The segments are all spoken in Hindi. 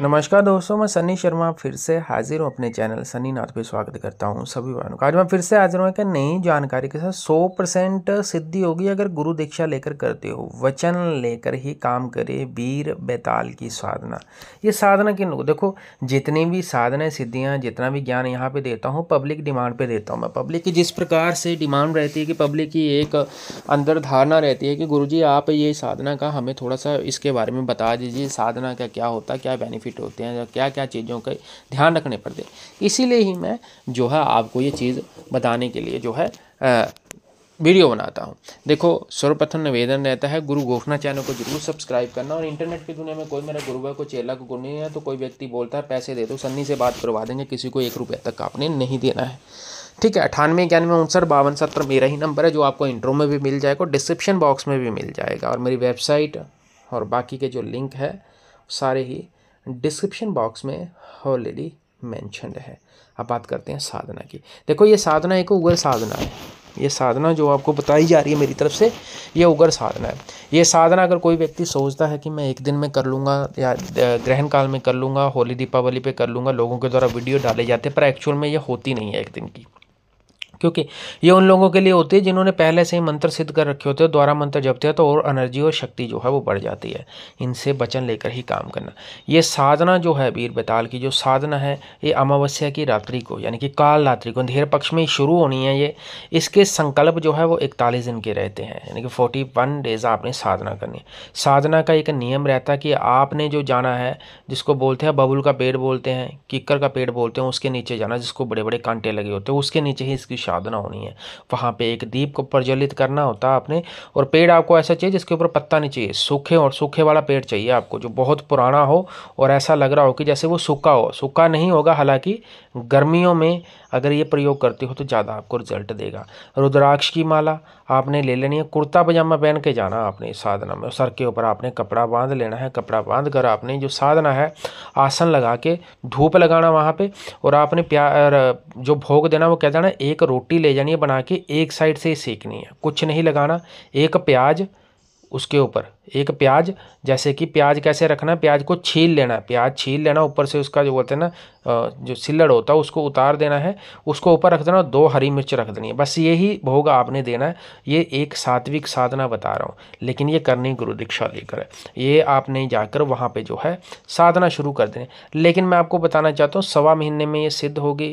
नमस्कार दोस्तों मैं सनी शर्मा फिर से हाजिर हूँ अपने चैनल सनी नाथ पे स्वागत करता हूँ सभी वालों का आज मैं फिर से हाजिर हूँ एक नई जानकारी के साथ सौ परसेंट सिद्धि होगी अगर गुरु दीक्षा लेकर करते हो वचन लेकर ही काम करे वीर बेताल की साधना ये साधना किन देखो जितनी भी साधना सिद्धियाँ जितना भी ज्ञान यहाँ पर देता हूँ पब्लिक डिमांड पर देता हूँ मैं पब्लिक की जिस प्रकार से डिमांड रहती है कि पब्लिक की एक अंदर धारणा रहती है कि गुरु आप ये साधना का हमें थोड़ा सा इसके बारे में बता दीजिए साधना का क्या होता क्या बेनिफिट बेनिफिट होते हैं क्या क्या चीज़ों का ध्यान रखने पड़ते हैं इसीलिए ही मैं जो है आपको ये चीज़ बताने के लिए जो है आ, वीडियो बनाता हूँ देखो सर्वप्रथम निवेदन रहता है गुरु गोखना चैनल को जरूर सब्सक्राइब करना और इंटरनेट की दुनिया में कोई मेरा गुरु है कोई चेला को गुरु नहीं है तो कोई व्यक्ति बोलता है पैसे दे दो सन्नी से बात करवा देंगे किसी को एक रुपये तक आपने नहीं देना है ठीक है अठानवे इक्यानवे उनसठ बावन सत्तर मेरा ही नंबर है जो आपको इंट्रो में भी मिल जाएगा और डिस्क्रिप्शन बॉक्स में भी मिल जाएगा और मेरी वेबसाइट और बाकी के जो लिंक है सारे ही डिस्क्रिप्शन बॉक्स में ऑलरेडी मैंशनड है अब बात करते हैं साधना की देखो ये साधना एक उग्र साधना है ये साधना जो आपको बताई जा रही है मेरी तरफ से ये उग्र साधना है ये साधना अगर कोई व्यक्ति सोचता है कि मैं एक दिन में कर लूँगा या ग्रहण काल में कर लूँगा होली दीपावली पे कर लूँगा लोगों के द्वारा वीडियो डाले जाते हैं पर एक्चुअल में ये होती नहीं है एक दिन की क्योंकि ये उन लोगों के लिए होती है जिन्होंने पहले से ही मंत्र सिद्ध कर रखे होते हैं द्वारा मंत्र जपते हैं तो और एनर्जी और शक्ति जो है वो बढ़ जाती है इनसे बचन लेकर ही काम करना ये साधना जो है वीर बेताल की जो साधना है ये अमावस्या की रात्रि को यानी कि काल रात्रि को अंधेर पक्ष में शुरू होनी है ये इसके संकल्प जो है वो इकतालीस दिन के रहते हैं यानी कि फोर्टी वन डेज आपने साधना करनी है साधना का एक नियम रहता है कि आपने जो जाना है जिसको बोलते हैं बबुल का पेड़ बोलते हैं किक्कर का पेड़ बोलते हैं उसके नीचे जाना जिसको बड़े बड़े कांटे लगे होते हैं उसके नीचे ही इसकी साधना होनी है वहाँ पे एक दीप को प्रज्वलित करना होता है आपने और पेड़ आपको ऐसा चाहिए जिसके ऊपर पत्ता नहीं चाहिए सूखे और सूखे वाला पेड़ चाहिए आपको जो बहुत पुराना हो और ऐसा लग रहा हो कि जैसे वो सूखा हो सूखा नहीं होगा हालाँकि गर्मियों में अगर ये प्रयोग करते हो तो ज़्यादा आपको रिजल्ट देगा रुद्राक्ष की माला आपने ले लेनी है कुर्ता पजामा पहन के जाना आपने साधना में सर के ऊपर आपने कपड़ा बांध लेना है कपड़ा बांध कर आपने जो साधना है आसन लगा के धूप लगाना वहाँ पे और आपने प्यार जो भोग देना वो कह देना एक रोटी रोटी ले जानी है बना के एक साइड से सेकनी है कुछ नहीं लगाना एक प्याज उसके ऊपर एक प्याज जैसे कि प्याज कैसे रखना है प्याज को छील लेना है प्याज छील लेना ऊपर से उसका जो बोलते हैं ना जो सिल्लड़ होता है उसको उतार देना है उसको ऊपर रख देना दो हरी मिर्च रख देनी है बस यही भोग आपने देना है ये एक सात्विक साधना बता रहा हूँ लेकिन ये करनी गुरु दीक्षा लेकर है ये आपने जाकर वहाँ पर जो है साधना शुरू कर देनी लेकिन मैं आपको बताना चाहता हूँ सवा महीने में ये सिद्ध होगी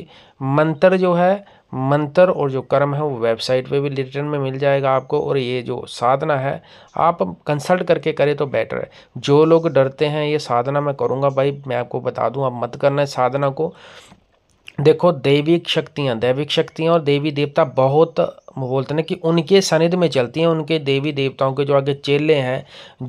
मंत्र जो है मंत्र और जो कर्म है वो वेबसाइट पे भी रिटर्न में मिल जाएगा आपको और ये जो साधना है आप कंसल्ट करके करें तो बेटर है जो लोग डरते हैं ये साधना मैं करूँगा भाई मैं आपको बता दूँ आप मत करना है साधना को देखो दैविक शक्तियाँ दैविक शक्तियाँ और देवी देवता बहुत बोलते हैं ना कि उनके सनिध में चलती हैं उनके देवी देवताओं के जो आगे चेले हैं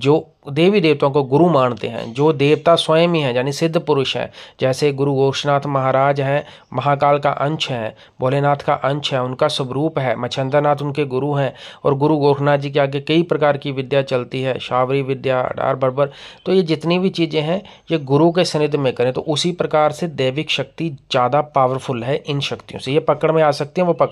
जो देवी देवताओं को गुरु मानते हैं जो देवता स्वयं ही हैं यानी सिद्ध पुरुष हैं जैसे गुरु गोक्षनाथ महाराज हैं महाकाल का अंश हैं भोलेनाथ का अंश है उनका स्वरूप है मच्छंदानाथ उनके गुरु हैं और गुरु गोरखनाथ जी के आगे कई प्रकार की विद्या चलती है शावरी विद्या डार बरबर तो ये जितनी भी चीज़ें हैं ये गुरु के सनिध में करें तो उसी प्रकार से दैविक शक्ति ज़्यादा पावरफुल है इन शक्तियों से ये पकड़ में आ सकती हैं वो पकड़